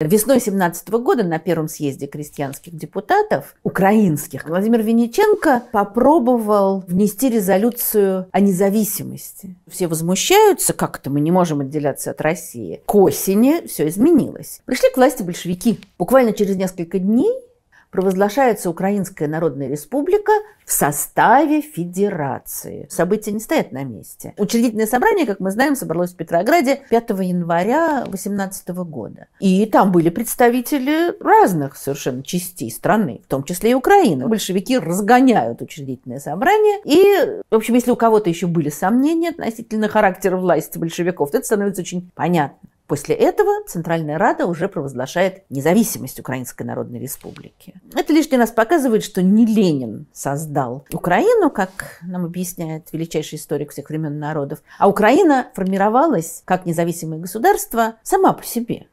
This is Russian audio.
Весной 17 года на первом съезде крестьянских депутатов, украинских, Владимир Вениченко попробовал внести резолюцию о независимости. Все возмущаются, как это мы не можем отделяться от России. К осени все изменилось. Пришли к власти большевики. Буквально через несколько дней провозглашается Украинская Народная Республика в составе федерации. События не стоят на месте. Учредительное собрание, как мы знаем, собралось в Петрограде 5 января 2018 года. И там были представители разных совершенно частей страны, в том числе и Украины. Большевики разгоняют учредительное собрание. И, в общем, если у кого-то еще были сомнения относительно характера власти большевиков, то это становится очень понятно. После этого Центральная Рада уже провозглашает независимость Украинской Народной Республики. Это лишний раз показывает, что не Ленин создал Украину, как нам объясняет величайший историк всех времен народов, а Украина формировалась как независимое государство сама по себе.